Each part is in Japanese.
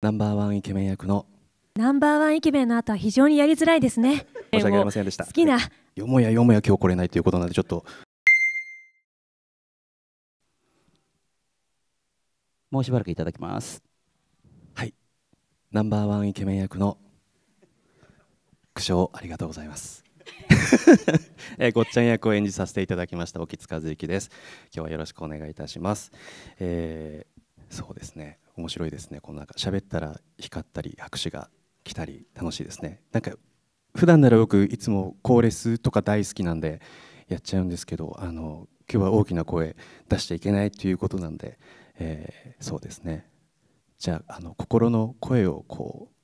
ナンバーワンイケメン役のナンバーワンイケメンの後は非常にやりづらいですね。申し訳ありませんでした。好きな、よもやよもや今日来れないということなんでちょっともうしばらくいただきます。はい、ナンバーワンイケメン役の苦笑ありがとうございます。えー、ごっちゃん役を演じさせていただきました沖塚和之です。今日はよろしくお願いいたします。えー、そうですね。面白いですねこのなんか喋ったら光ったり拍手が来たり楽しいですねなんか普段なら僕いつもコーレスとか大好きなんでやっちゃうんですけどあの今日は大きな声出しちゃいけないということなんで、えー、そうですねじゃああの心の声をこう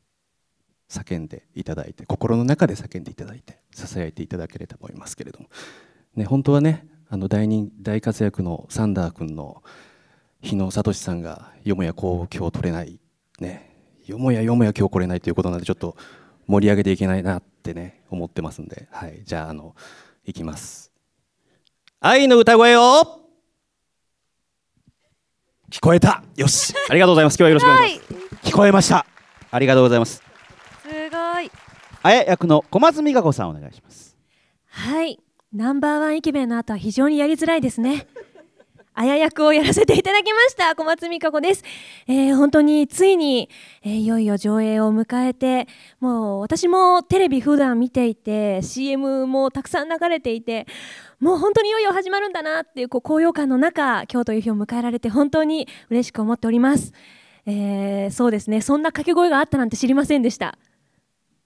叫んでいただいて心の中で叫んでいただいてささいていただければと思いますけれども、ね、本当はねあの大人大活躍のサンダー君の日野聡さんがよもやこう今日取れないねよもやよもや今日来れないということなんでちょっと盛り上げていけないなってね思ってますんで、はい、じゃああのいきます愛の歌声を聞こえたよしありがとうございます今日はよろしくお願いします、聞こえましたありがとうございますすごいあや役の小松美香子さんお願いしますはいナンバーワンイケメンの後は非常にやりづらいですねあや役をやらせていただきました小松美香子です、えー、本当についに、えー、いよいよ上映を迎えてもう私もテレビ普段見ていて CM もたくさん流れていてもう本当にいよいよ始まるんだなっていうこう高揚感の中今日という日を迎えられて本当に嬉しく思っております、えー、そうですねそんな掛け声があったなんて知りませんでした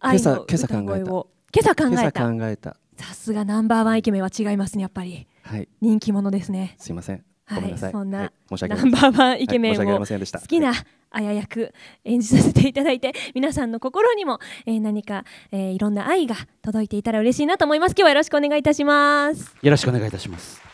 今朝今朝考えた今朝考えた今朝考えたさすがナンバーワンイケメンは違いますねやっぱり、はい、人気者ですねすいませんごめんなさい。そんな、申し訳ナンバーワンイケメンを好きなあや役演じさせていただいて、皆さんの心にも、えー、何か、えー、いろんな愛が届いていたら嬉しいなと思います。今日はよろしくお願いいたします。よろしくお願いいたします。